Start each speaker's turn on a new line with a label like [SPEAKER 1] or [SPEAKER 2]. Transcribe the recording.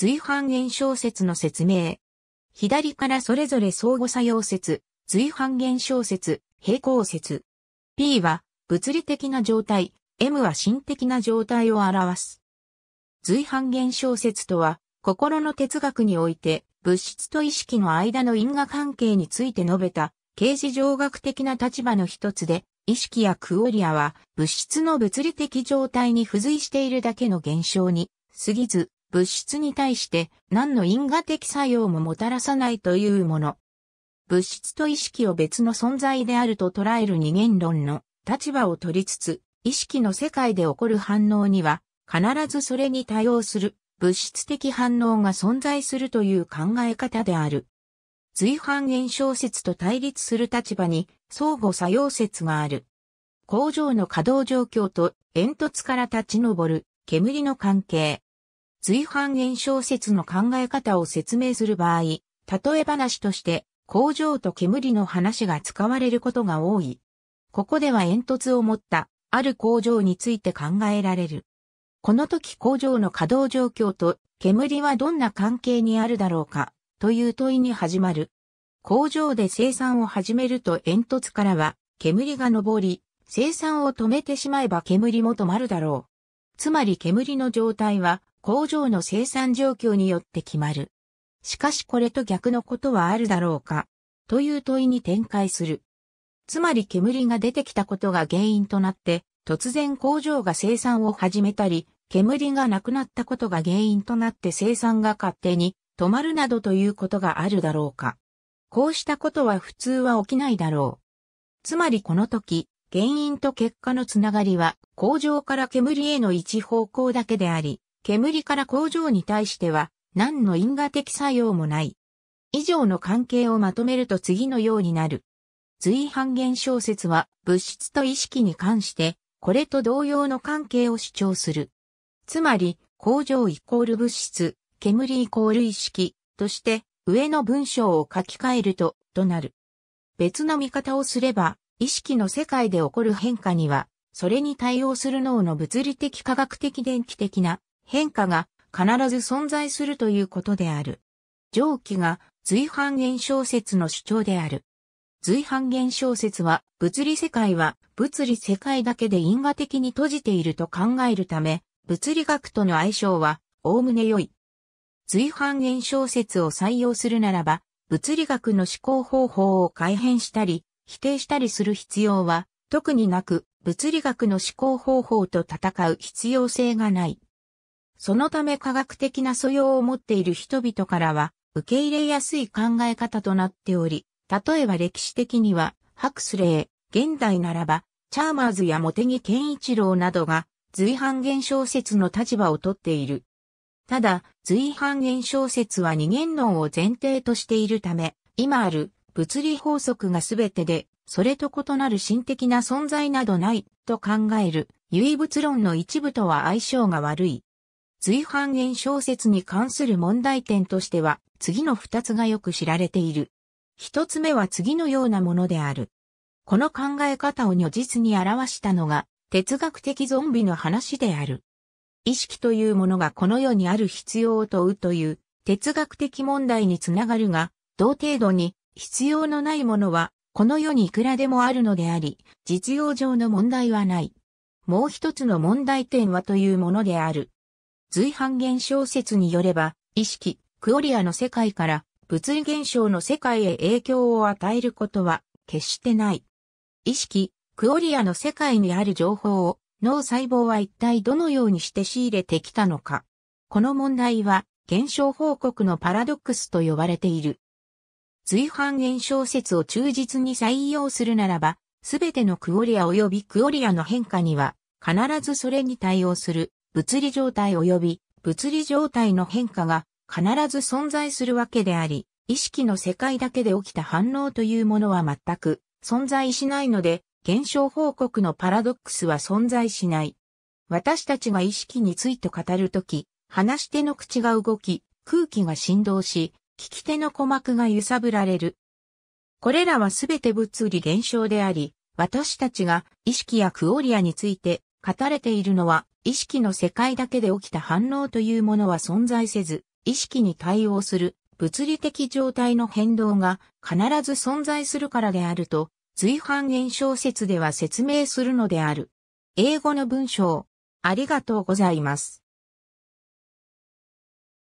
[SPEAKER 1] 随伴現象説の説明。左からそれぞれ相互作用説、随伴現象説、平行説。P は物理的な状態、M は心的な状態を表す。随伴現象説とは、心の哲学において、物質と意識の間の因果関係について述べた、形事上学的な立場の一つで、意識やクオリアは物質の物理的状態に付随しているだけの現象に過ぎず、物質に対して何の因果的作用ももたらさないというもの。物質と意識を別の存在であると捉える二元論の立場を取りつつ、意識の世界で起こる反応には、必ずそれに対応する物質的反応が存在するという考え方である。随伴現象説と対立する立場に相互作用説がある。工場の稼働状況と煙突から立ち上る煙の関係。随伴炎小説の考え方を説明する場合、例え話として工場と煙の話が使われることが多い。ここでは煙突を持ったある工場について考えられる。この時工場の稼働状況と煙はどんな関係にあるだろうかという問いに始まる。工場で生産を始めると煙突からは煙が上り、生産を止めてしまえば煙も止まるだろう。つまり煙の状態は工場の生産状況によって決まる。しかしこれと逆のことはあるだろうかという問いに展開する。つまり煙が出てきたことが原因となって、突然工場が生産を始めたり、煙がなくなったことが原因となって生産が勝手に止まるなどということがあるだろうか。こうしたことは普通は起きないだろう。つまりこの時、原因と結果のつながりは工場から煙への一方向だけであり、煙から工場に対しては何の因果的作用もない。以上の関係をまとめると次のようになる。随半減小説は物質と意識に関してこれと同様の関係を主張する。つまり、工場イコール物質、煙イコール意識として上の文章を書き換えると、となる。別の見方をすれば、意識の世界で起こる変化には、それに対応する脳の物理的科学的電気的な変化が必ず存在するということである。上記が随伴現象説の主張である。随伴現象説は、物理世界は物理世界だけで因果的に閉じていると考えるため、物理学との相性は、おおむね良い。随伴現象説を採用するならば、物理学の思考方法を改変したり、否定したりする必要は、特になく、物理学の思考方法と戦う必要性がない。そのため科学的な素養を持っている人々からは受け入れやすい考え方となっており、例えば歴史的には、ハクスレー、現代ならば、チャーマーズや茂木健一郎などが、随伴現象説の立場をとっている。ただ、随伴現象説は二元論を前提としているため、今ある物理法則が全てで、それと異なる心的な存在などないと考える唯物論の一部とは相性が悪い。随伴円小説に関する問題点としては、次の二つがよく知られている。一つ目は次のようなものである。この考え方を如実に表したのが、哲学的ゾンビの話である。意識というものがこの世にある必要を問うという哲学的問題につながるが、同程度に必要のないものはこの世にいくらでもあるのであり、実用上の問題はない。もう一つの問題点はというものである。随伴現象説によれば、意識、クオリアの世界から物理現象の世界へ影響を与えることは決してない。意識、クオリアの世界にある情報を脳細胞は一体どのようにして仕入れてきたのか。この問題は現象報告のパラドックスと呼ばれている。随伴現象説を忠実に採用するならば、すべてのクオリア及びクオリアの変化には必ずそれに対応する物理状態及び物理状態の変化が必ず存在するわけであり、意識の世界だけで起きた反応というものは全く存在しないので、現象報告のパラドックスは存在しない。私たちが意識について語るとき、話し手の口が動き、空気が振動し、聞き手の鼓膜が揺さぶられる。これらはすべて物理現象であり、私たちが意識やクオリアについて語れているのは、意識の世界だけで起きた反応というものは存在せず、意識に対応する物理的状態の変動が必ず存在するからであると、随伴現象説では説明するのである。英語の文章、ありがとうございます。